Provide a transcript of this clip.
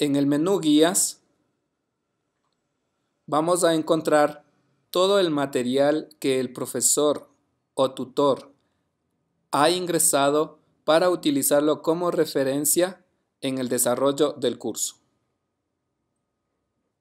En el menú Guías vamos a encontrar todo el material que el profesor o tutor ha ingresado para utilizarlo como referencia en el desarrollo del curso.